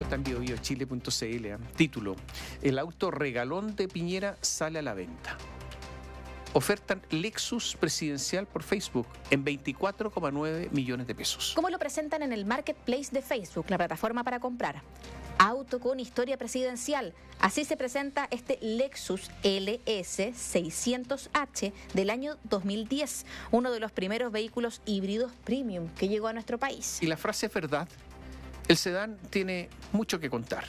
Está en ¿eh? Título: El auto regalón de Piñera sale a la venta. ...oferta Lexus presidencial por Facebook en 24,9 millones de pesos. ¿Cómo lo presentan en el marketplace de Facebook, la plataforma para comprar? Auto con historia presidencial. Así se presenta este Lexus LS600H del año 2010, uno de los primeros vehículos híbridos premium que llegó a nuestro país. ¿Y la frase es verdad? El sedán tiene mucho que contar.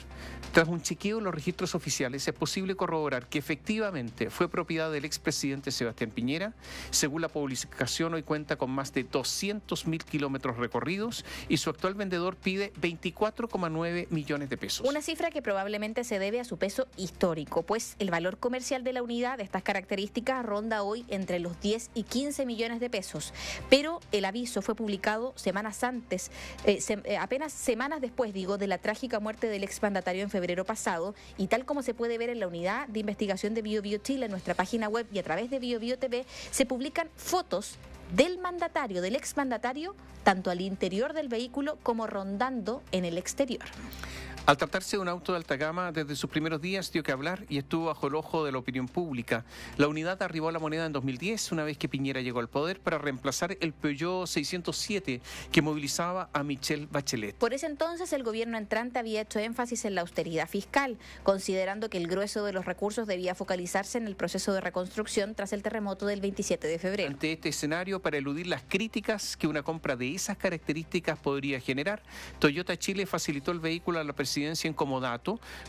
Tras un chequeo en los registros oficiales es posible corroborar que efectivamente fue propiedad del expresidente Sebastián Piñera. Según la publicación hoy cuenta con más de 200.000 kilómetros recorridos y su actual vendedor pide 24,9 millones de pesos. Una cifra que probablemente se debe a su peso histórico, pues el valor comercial de la unidad de estas características ronda hoy entre los 10 y 15 millones de pesos. Pero el aviso fue publicado semanas antes, eh, eh, apenas semanas después, digo, de la trágica muerte del exmandatario en febrero pasado, y tal como se puede ver en la unidad de investigación de BioBio Bio Chile, en nuestra página web y a través de BioBio TV, se publican fotos del mandatario, del exmandatario, tanto al interior del vehículo como rondando en el exterior. Al tratarse de un auto de alta gama, desde sus primeros días dio que hablar y estuvo bajo el ojo de la opinión pública. La unidad arribó a la moneda en 2010, una vez que Piñera llegó al poder, para reemplazar el Peugeot 607 que movilizaba a Michelle Bachelet. Por ese entonces, el gobierno entrante había hecho énfasis en la austeridad fiscal, considerando que el grueso de los recursos debía focalizarse en el proceso de reconstrucción tras el terremoto del 27 de febrero. Ante este escenario, para eludir las críticas que una compra de esas características podría generar, Toyota Chile facilitó el vehículo a la presidencia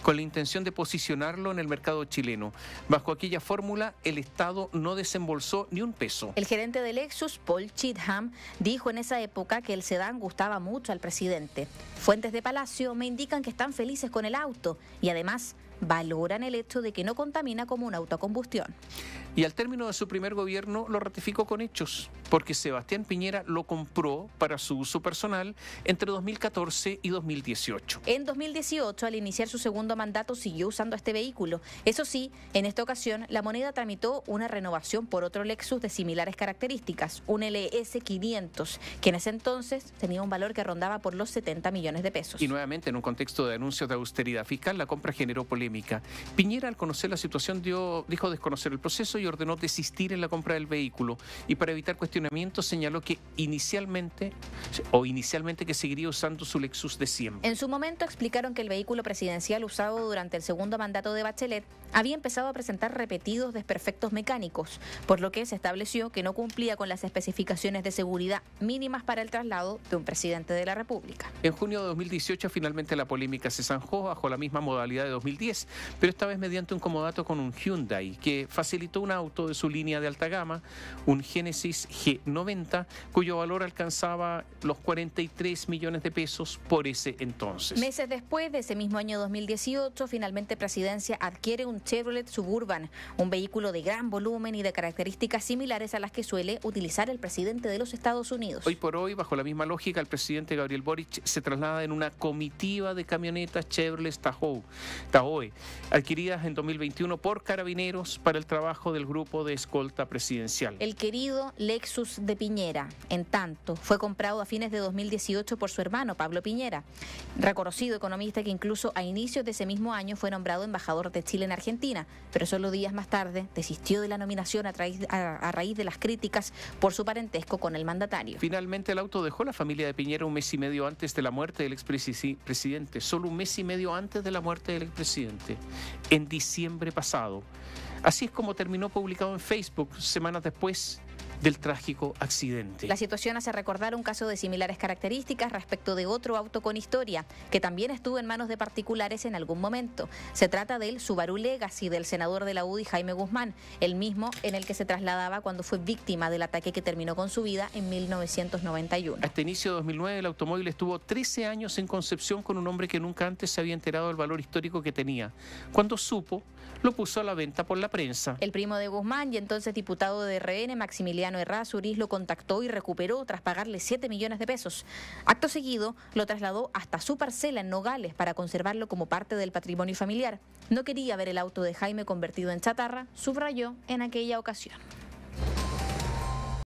con la intención de posicionarlo en el mercado chileno. Bajo aquella fórmula, el Estado no desembolsó ni un peso. El gerente del Lexus, Paul Chidham, dijo en esa época que el sedán gustaba mucho al presidente. Fuentes de Palacio me indican que están felices con el auto y además valoran el hecho de que no contamina como una autocombustión. Y al término de su primer gobierno lo ratificó con hechos, porque Sebastián Piñera lo compró para su uso personal entre 2014 y 2018. En 2018, al iniciar su segundo mandato, siguió usando este vehículo. Eso sí, en esta ocasión, la moneda tramitó una renovación por otro Lexus de similares características, un LS 500, que en ese entonces tenía un valor que rondaba por los 70 millones de pesos. Y nuevamente, en un contexto de anuncios de austeridad fiscal, la compra generó polémica Piñera, al conocer la situación, dio, dijo desconocer el proceso y ordenó desistir en la compra del vehículo. Y para evitar cuestionamientos, señaló que inicialmente o inicialmente que seguiría usando su Lexus de siempre. En su momento explicaron que el vehículo presidencial usado durante el segundo mandato de Bachelet había empezado a presentar repetidos desperfectos mecánicos, por lo que se estableció que no cumplía con las especificaciones de seguridad mínimas para el traslado de un presidente de la República. En junio de 2018 finalmente la polémica se zanjó bajo la misma modalidad de 2010 pero esta vez mediante un comodato con un Hyundai que facilitó un auto de su línea de alta gama, un Genesis G90, cuyo valor alcanzaba los 43 millones de pesos por ese entonces. Meses después de ese mismo año 2018, finalmente Presidencia adquiere un Chevrolet Suburban, un vehículo de gran volumen y de características similares a las que suele utilizar el presidente de los Estados Unidos. Hoy por hoy, bajo la misma lógica, el presidente Gabriel Boric se traslada en una comitiva de camionetas Chevrolet Tahoe adquiridas en 2021 por carabineros para el trabajo del grupo de escolta presidencial. El querido Lexus de Piñera, en tanto, fue comprado a fines de 2018 por su hermano Pablo Piñera, reconocido economista que incluso a inicios de ese mismo año fue nombrado embajador de Chile en Argentina, pero solo días más tarde desistió de la nominación a, raíz, a raíz de las críticas por su parentesco con el mandatario. Finalmente el auto dejó la familia de Piñera un mes y medio antes de la muerte del expresidente, solo un mes y medio antes de la muerte del expresidente en diciembre pasado. Así es como terminó publicado en Facebook semanas después del trágico accidente. La situación hace recordar un caso de similares características respecto de otro auto con historia, que también estuvo en manos de particulares en algún momento. Se trata del Subaru Legacy del senador de la UDI Jaime Guzmán, el mismo en el que se trasladaba cuando fue víctima del ataque que terminó con su vida en 1991. Hasta inicio de 2009 el automóvil estuvo 13 años en Concepción con un hombre que nunca antes se había enterado del valor histórico que tenía. Cuando supo, lo puso a la venta por la prensa. El primo de Guzmán y entonces diputado de RN, Maximiliano Uriz Errázuriz lo contactó y recuperó tras pagarle 7 millones de pesos. Acto seguido, lo trasladó hasta su parcela en Nogales para conservarlo como parte del patrimonio familiar. No quería ver el auto de Jaime convertido en chatarra, subrayó en aquella ocasión.